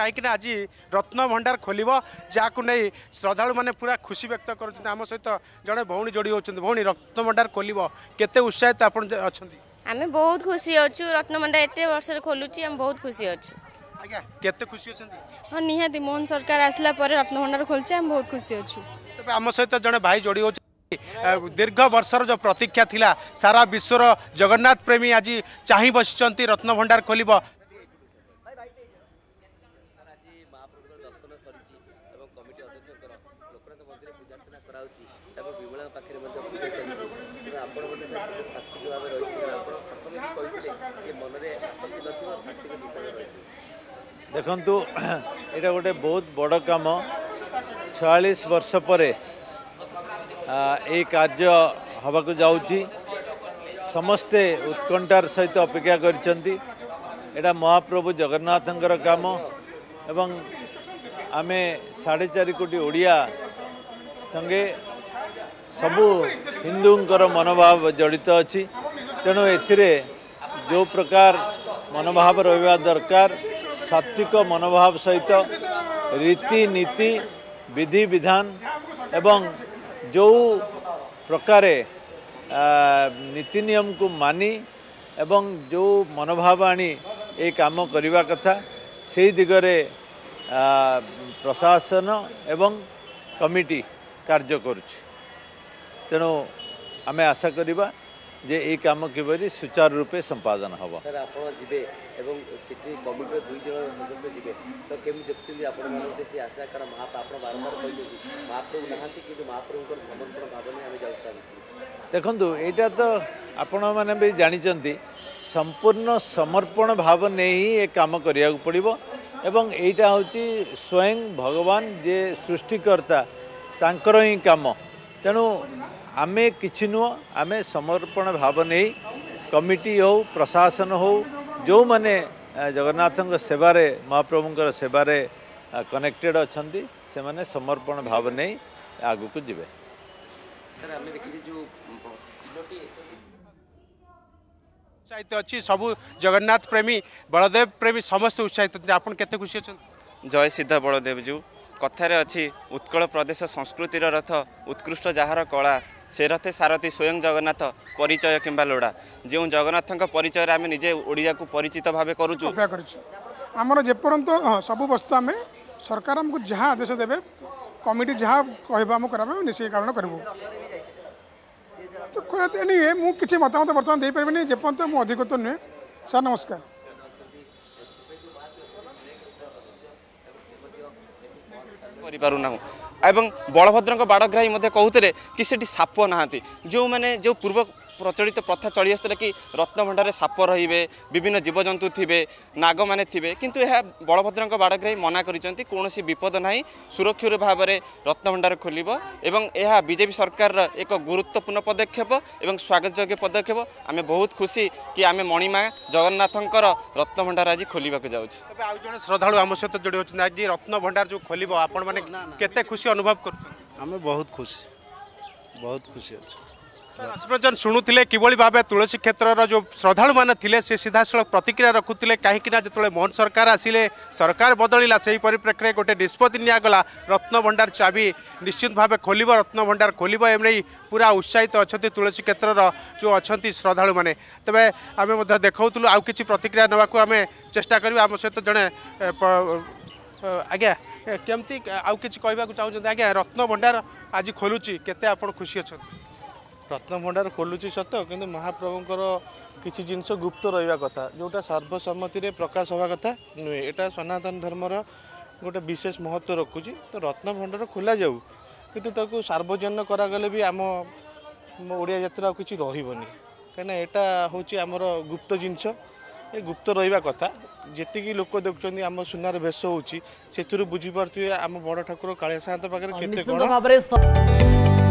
কাইকি না আজি রত্ন ভণ্ডার খোলব যা শ্রদ্ধাড়ু মানে পুরা খুশি ব্যক্ত করছেন আমার সহ জনে ভৌণী যোড়ি হচ্ছেন ভৌণী রত্ন ভণ্ডার খোলব কেতে উৎসাহিত আপনার অনেক আমি বহুত খুশি অছু রত্ন ভণ্ডার এত বর্ষের খোলুছি আমি বহুত খুশি অছু আজ্ঞা কেতে খুশি অনেক হ্যাঁ নিহতি মোহন সরকার আসলা পরে রত্ন ভণ্ডার খোলছে আমি বহুত খুশি অছু তবে আমার সহ জনে ভাই যোড়ি হচ্ছে দীর্ঘ বর্ষর যে প্রতীক্ষা লা সারা বিশ্বর জগন্নাথ প্রেমী আজ চাহি বসিছেন রত্ন ভণ্ডার খোলব ହେଉଛି ତାପରେ ବିମଳାଙ୍କ ପାଖରେ ମଧ୍ୟ ପୂଜା ତେଣୁ ଆପଣ ମଧ୍ୟ ସେଥିରେ ସାତ୍ତ୍ୱିକ ଭାବେ ରହିଛନ୍ତି ଆପଣ ପ୍ରଥମେ କହିଥିଲେ ଯେ ମନରେ ଆସକ୍ତି ନଥିବ ସାତ୍ତ୍ୱିକ ଚିନ୍ତାରେ ଦେଖନ୍ତୁ ଏଇଟା ଗୋଟେ ବହୁତ ବଡ଼ କାମ ଛୟାଳିଶ ବର୍ଷ ପରେ ଏଇ କାର୍ଯ୍ୟ হওয়া ଯାଉଛି ସମସ୍ତେ ଉତ୍କଣ୍ଠାର ସହିତ ଅପେକ୍ଷା କରିଛନ୍ତି ଏଇଟା ମହାପ୍ରଭୁ ଜଗନ୍ନାଥଙ୍କର କାମ ଏବଂ ଆମେ ସାଢ଼େ ଚାରି କୋଟି ଓଡ଼ିଆ ସଙ୍ଗେ ସବୁ ହିନ୍ଦୁଙ୍କର ମନୋଭାବ ଜଡ଼ିତ ଅଛି ତେଣୁ ଏଥିରେ ଯେଉଁ ପ୍ରକାର ମନୋଭାବ ରହିବା ଦରକାର ସାତ୍ୱିକ ମନୋଭାବ ସହିତ ରୀତିନୀତି ବିଧିବିଧାନ ଏବଂ ଯେଉଁ ପ୍ରକାରେ ନୀତିନିୟମକୁ ମାନି ଏବଂ ଯେଉଁ ମନୋଭାବ ଆଣି ଏ କାମ କରିବା କଥା ସେଇ ଦିଗରେ ପ୍ରଶାସନ ଏବଂ କମିଟି କାର୍ଯ୍ୟ କରୁଛି ତେଣୁ ଆମେ ଆଶା କରିବା ଯେ ଏଇ କାମ କିପରି ସୁଚାରୁ ରୂପେ ସମ୍ପାଦନ ହେବ ସାର୍ ଆପଣ ଯିବେ ଏବଂ କିଛି କମିଟିର ଦୁଇ ଜଣ ସଦସ୍ୟ ଯିବେ ତ କେମିତି ଦେଖୁଛନ୍ତି ଆପଣମାନଙ୍କୁ ସେ ଆଶା କାରଣ ଆପଣ ବାରମ୍ବାର କହିଛନ୍ତି ମହାପ୍ରଭୁ ନାହାନ୍ତି କିନ୍ତୁ ମହାପ୍ରଭୁଙ୍କର ସମର୍ପଣ ଭାବନା ଆମେ ଯାଇପାରୁଛୁ ଦେଖନ୍ତୁ ଏଇଟା ତ ଆପଣମାନେ ବି ଜାଣିଛନ୍ତି ସମ୍ପୂର୍ଣ୍ଣ ସମର୍ପଣ ଭାବ ନେଇ ହିଁ ଏ କାମ କରିବାକୁ ପଡ଼ିବ ଏବଂ ଏଇଟା ହେଉଛି ସ୍ୱୟଂ ଭଗବାନ ଯିଏ ସୃଷ୍ଟିକର୍ତ୍ତା ତାଙ୍କର ହିଁ କାମ ତେଣୁ ଆମେ କିଛି ନୁହଁ ଆମେ ସମର୍ପଣ ଭାବ ନେଇ କମିଟି ହେଉ ପ୍ରଶାସନ ହେଉ ଯେଉଁମାନେ ଜଗନ୍ନାଥଙ୍କ ସେବାରେ ମହାପ୍ରଭୁଙ୍କର ସେବାରେ କନେକ୍ଟେଡ଼ ଅଛନ୍ତି ସେମାନେ ସମର୍ପଣ ଭାବ ନେଇ ଆଗକୁ ଯିବେ ଉତ୍ସାହିତ ଅଛି ସବୁ ଜଗନ୍ନାଥ ପ୍ରେମୀ ବଳଦେବ ପ୍ରେମୀ ସମସ୍ତେ ଉତ୍ସାହିତ ଅଛନ୍ତି ଆପଣ କେତେ ଖୁସି ଅଛନ୍ତି ଜୟ ସିଦ୍ଧ ବଳଦେବ ଯୋଉ কথারে ଅଛି ଉତ୍କଳ ପ୍ରଦେଶ ସଂସ୍କୃତିର ରଥ ଉତ୍କୃଷ୍ଟ ଯାହାର କଳା ସେ ରଥେ ସାରଥୀ ସ୍ୱୟଂ ଜଗନ୍ନାଥ ପରିଚୟ କିମ୍ବା ଲୋଡ଼ା ଯେଉଁ ଜଗନ୍ନାଥଙ୍କ ପରିଚୟରେ ଆମେ ନିଜେ ଓଡ଼ିଆକୁ ପରିଚିତ ଭାବେ କରୁଛୁ କରିଛୁ ଆମର ଯେପର୍ଯ୍ୟନ୍ତ ସବୁ ବସ୍ତୁ ଆମେ ସରକାର ଆମକୁ ଯାହା ଆଦେଶ ଦେବେ କମିଟି ଯାହା କହିବ ଆମେ କରାଇବେ ନିଶ୍ଚୟ କାରଣ କରିବୁ ତ ଏଣିୱେ ମୁଁ କିଛି ମତାମତ ବର୍ତ୍ତମାନ ଦେଇପାରିବିନି ଯେପର୍ଯ୍ୟନ୍ତ ମୁଁ ଅଧିକୃତ ନୁହେଁ ସାର୍ ନମସ୍କାର କରିପାରୁନା ଏବଂ ବଳଭଦ୍ରଙ୍କ ବାଡ଼ଗ୍ରାହୀ ମଧ୍ୟ କହୁଥିଲେ କି ସେଠି ସାପ ନାହାନ୍ତି ଯେଉଁମାନେ ଯେଉଁ ପୂର୍ବ প্রচলিত প্রথা চলি আসুলে কি রত্নভণ্ডারে সাপ রহবে বিভিন্ন জীবজন্তু থিবে মানে থিবে কিন্তু এ বলভদ্রঙ্ক বাড়গ্রাহী মনা করেছেন কৌশি বিপদ না সুরক্ষিত ভাবে রত্নভণ্ডার খোলব এবং এ বিজেপি সরকারের এক গুরুত্বপূর্ণ পদক্ষেপ এবং স্বাগতযোগ্য পদক্ষেপ আমি বহু খুশি কি আমি মণিমা জগন্নাথঙ্কর রত্নভণ্ডার আজ খোলা যাচ্ছি তবে আউ জন আমার সহ যোড়ি হচ্ছেন আজ রত্নভণ্ডার যে খোলব আপনার মানে কেতে খুশি অনুভব করছেন আমি বহু খুশি বহু খুশি আছি রাশিপ্রজন শুণুলে কিভাবে ভাবে তুলসী ক্ষেত্রর যে শ্রদ্ধাড়ু মানে লে সে সিধাসলখ প্রতিক্রিয়া রাখুলে কিনা যেত মোহন সরকার আসলে সরকার বদলিলা সেই পরিপ্রেক্ষী গোটে নিষ্পতি নিগলা রত্নভণ্ডার চাবি নিশ্চিত ভাবে খোলব রত্নভণ্ডার খোলব এমনি পুরা উৎসাহিত অনেক তুলসী ক্ষেত্রর যে অনেক শ্রদ্ধাড়ু মানে তবে আমি দেখাউলু আউ কিছু প্রতিক্রিয়া নেওয়া আমি চেষ্টা করি আমার সহ জন আজ্ঞা কেমতি আছে কিছু আজ্ঞা রত্নভণ্ডার আজ খোলুচি কে আপনার খুশি অনেক ରତ୍ନଭଣ୍ଡାର ଖୋଲୁଛି ସତ କିନ୍ତୁ ମହାପ୍ରଭୁଙ୍କର କିଛି ଜିନିଷ ଗୁପ୍ତ ରହିବା କଥା ଯେଉଁଟା ସର୍ବସମ୍ମତିରେ ପ୍ରକାଶ ହେବା କଥା ନୁହେଁ ଏଇଟା ସନାତନ ଧର୍ମର ଗୋଟେ ବିଶେଷ ମହତ୍ତ୍ୱ ରଖୁଛି ତ ରତ୍ନଭଣ୍ଡାର ଖୋଲାଯାଉ କିନ୍ତୁ ତାକୁ ସାର୍ବଜନୀନ କରାଗଲେ ବି ଆମ ଓଡ଼ିଆ ଯାତ୍ରା ଆଉ କିଛି ରହିବନି କାହିଁକିନା ଏଇଟା ହେଉଛି ଆମର ଗୁପ୍ତ ଜିନିଷ ଏ ଗୁପ୍ତ ରହିବା କଥା ଯେତିକି ଲୋକ ଦେଖୁଛନ୍ତି ଆମ ସୁନାର ବେଶ ହେଉଛି ସେଥିରୁ ବୁଝିପାରୁଥିବେ ଆମ ବଡ଼ ଠାକୁର କାଳିଆ ସାଆନ୍ତ ପାଖରେ କେତେ କ'ଣ